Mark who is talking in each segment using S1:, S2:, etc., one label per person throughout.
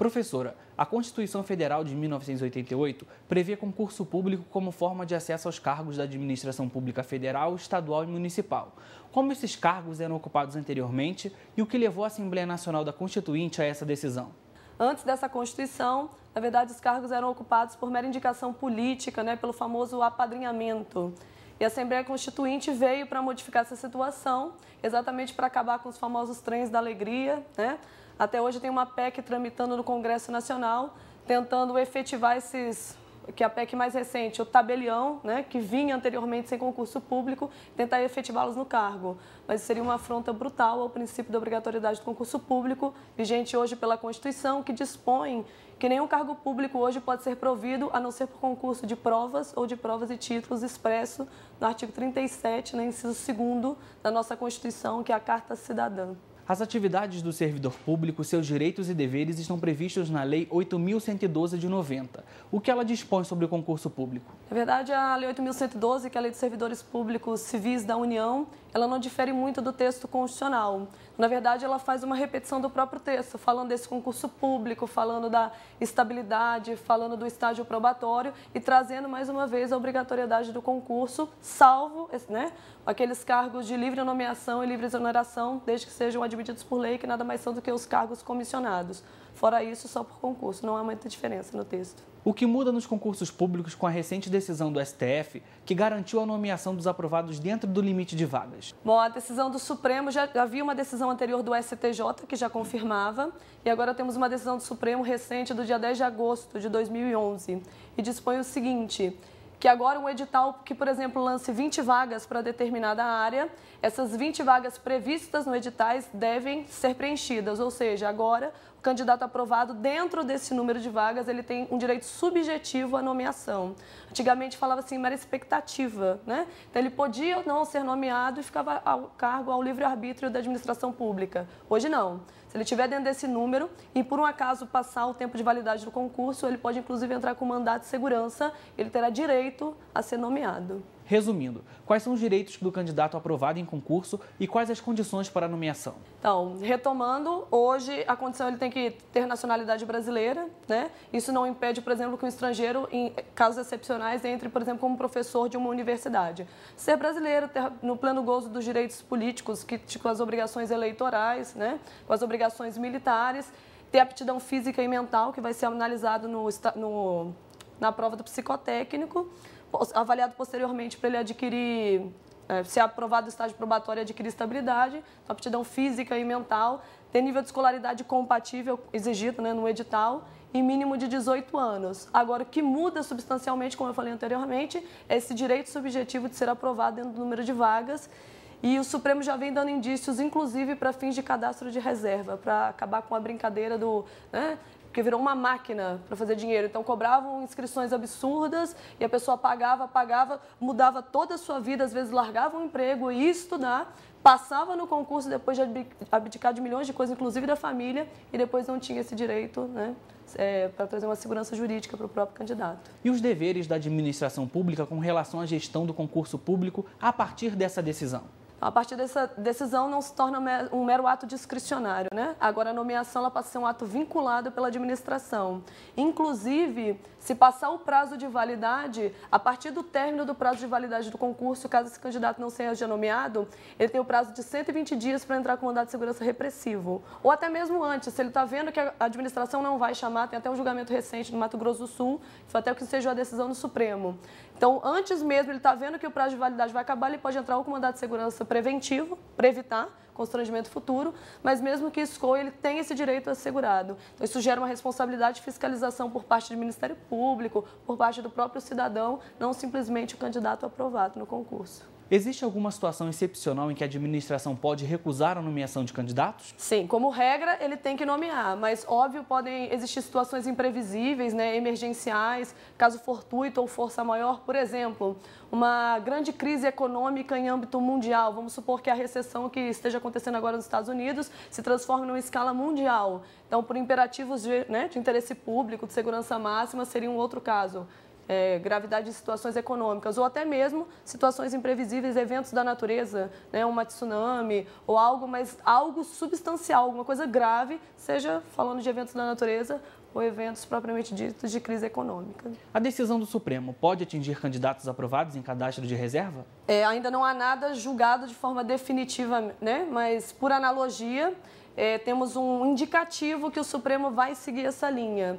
S1: Professora, a Constituição Federal de 1988 prevê concurso público como forma de acesso aos cargos da administração pública federal, estadual e municipal. Como esses cargos eram ocupados anteriormente e o que levou a Assembleia Nacional da Constituinte a essa decisão?
S2: Antes dessa Constituição, na verdade, os cargos eram ocupados por mera indicação política, né, pelo famoso apadrinhamento. E a Assembleia Constituinte veio para modificar essa situação, exatamente para acabar com os famosos trens da alegria, né? Até hoje tem uma PEC tramitando no Congresso Nacional, tentando efetivar esses que é a PEC mais recente, o tabelião, né, que vinha anteriormente sem concurso público, tentar efetivá-los no cargo. Mas seria uma afronta brutal ao princípio da obrigatoriedade do concurso público, vigente hoje pela Constituição, que dispõe que nenhum cargo público hoje pode ser provido a não ser por concurso de provas ou de provas e títulos expresso no artigo 37, no né, inciso 2 da nossa Constituição, que é a Carta Cidadã.
S1: As atividades do servidor público, seus direitos e deveres estão previstos na Lei 8.112 de 90. O que ela dispõe sobre o concurso público?
S2: Na verdade, a Lei 8.112, que é a Lei de Servidores Públicos Civis da União, ela não difere muito do texto constitucional na verdade, ela faz uma repetição do próprio texto, falando desse concurso público, falando da estabilidade, falando do estágio probatório e trazendo mais uma vez a obrigatoriedade do concurso, salvo né, aqueles cargos de livre nomeação e livre exoneração, desde que sejam admitidos por lei, que nada mais são do que os cargos comissionados. Fora isso, só por concurso, não há muita diferença no texto.
S1: O que muda nos concursos públicos com a recente decisão do STF, que garantiu a nomeação dos aprovados dentro do limite de vagas?
S2: Bom, a decisão do Supremo já havia uma decisão anterior do STJ que já confirmava, e agora temos uma decisão do Supremo recente do dia 10 de agosto de 2011, e dispõe o seguinte: que agora um edital que, por exemplo, lance 20 vagas para determinada área, essas 20 vagas previstas no editais devem ser preenchidas, ou seja, agora o candidato aprovado dentro desse número de vagas, ele tem um direito subjetivo à nomeação. Antigamente falava assim, era expectativa, né? Então ele podia ou não ser nomeado e ficava ao cargo ao livre-arbítrio da administração pública. Hoje não. Se ele tiver dentro desse número e por um acaso passar o tempo de validade do concurso, ele pode inclusive entrar com mandato de segurança, ele terá direito a ser nomeado.
S1: Resumindo, quais são os direitos do candidato aprovado em concurso e quais as condições para a nomeação?
S2: Então, retomando, hoje a condição ele tem que ter nacionalidade brasileira, né? Isso não impede, por exemplo, que um estrangeiro, em casos excepcionais, entre, por exemplo, como professor de uma universidade. Ser brasileiro, ter, no pleno gozo dos direitos políticos, que, com tipo, as obrigações eleitorais, né? Com as obrigações militares, ter aptidão física e mental, que vai ser analisado no, no na prova do psicotécnico avaliado posteriormente para ele adquirir, é, ser aprovado o estágio probatório e adquirir estabilidade, aptidão física e mental, ter nível de escolaridade compatível exigido né, no edital e mínimo de 18 anos. Agora, o que muda substancialmente, como eu falei anteriormente, é esse direito subjetivo de ser aprovado dentro do número de vagas e o Supremo já vem dando indícios, inclusive para fins de cadastro de reserva, para acabar com a brincadeira do. Né? Porque virou uma máquina para fazer dinheiro. Então cobravam inscrições absurdas e a pessoa pagava, pagava, mudava toda a sua vida, às vezes largava o um emprego e ia estudar, passava no concurso depois de abdicar de milhões de coisas, inclusive da família, e depois não tinha esse direito né, é, para trazer uma segurança jurídica para o próprio candidato.
S1: E os deveres da administração pública com relação à gestão do concurso público a partir dessa decisão? Então, a partir dessa
S2: decisão, não se torna um mero ato discricionário. Né? Agora, a nomeação ela passa a ser um ato vinculado pela administração. Inclusive, se passar o prazo de validade, a partir do término do prazo de validade do concurso, caso esse candidato não seja nomeado, ele tem o prazo de 120 dias para entrar com mandado de segurança repressivo. Ou até mesmo antes, se ele está vendo que a administração não vai chamar, tem até um julgamento recente no Mato Grosso do Sul, foi até que seja a decisão do Supremo. Então, antes mesmo, ele está vendo que o prazo de validade vai acabar, ele pode entrar ou com mandado de segurança preventivo, para evitar constrangimento futuro, mas mesmo que escolha, ele tem esse direito assegurado. Então, isso gera uma responsabilidade de fiscalização por parte do Ministério Público público, por parte do próprio cidadão, não simplesmente o candidato aprovado no concurso.
S1: Existe alguma situação excepcional em que a administração pode recusar a nomeação de candidatos?
S2: Sim, como regra, ele tem que nomear, mas óbvio podem existir situações imprevisíveis, né, emergenciais, caso fortuito ou força maior, por exemplo, uma grande crise econômica em âmbito mundial. Vamos supor que a recessão que esteja acontecendo agora nos Estados Unidos se transforme numa escala mundial. Então, por imperativos de, né, de interesse público, de segurança máxima, seria um outro caso é, gravidade de situações econômicas ou até mesmo situações imprevisíveis, eventos da natureza, né, uma tsunami ou algo, mas algo substancial, alguma coisa grave, seja falando de eventos da natureza ou eventos propriamente ditos de crise econômica.
S1: A decisão do Supremo pode atingir candidatos aprovados em cadastro de reserva?
S2: É, ainda não há nada julgado de forma definitiva, né? mas por analogia, é, temos um indicativo que o Supremo vai seguir essa linha.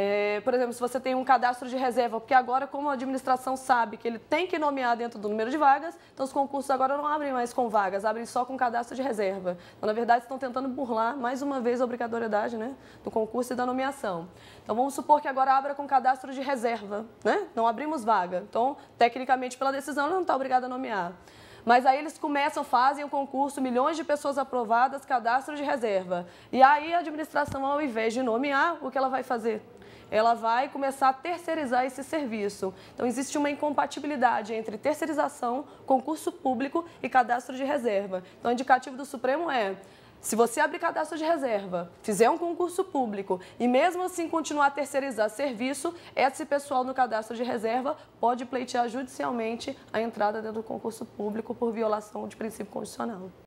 S2: É, por exemplo, se você tem um cadastro de reserva, porque agora, como a administração sabe que ele tem que nomear dentro do número de vagas, então os concursos agora não abrem mais com vagas, abrem só com cadastro de reserva. Então, na verdade, estão tentando burlar, mais uma vez, a obrigatoriedade né, do concurso e da nomeação. Então, vamos supor que agora abra com cadastro de reserva, né? não abrimos vaga. Então, tecnicamente, pela decisão, ele não está obrigado a nomear. Mas aí eles começam, fazem o concurso, milhões de pessoas aprovadas, cadastro de reserva. E aí a administração, ao invés de nomear, o que ela vai fazer? ela vai começar a terceirizar esse serviço. Então, existe uma incompatibilidade entre terceirização, concurso público e cadastro de reserva. Então, o indicativo do Supremo é se você abrir cadastro de reserva, fizer um concurso público e mesmo assim continuar a terceirizar serviço, esse pessoal no cadastro de reserva pode pleitear judicialmente a entrada dentro do concurso público por violação de princípio constitucional.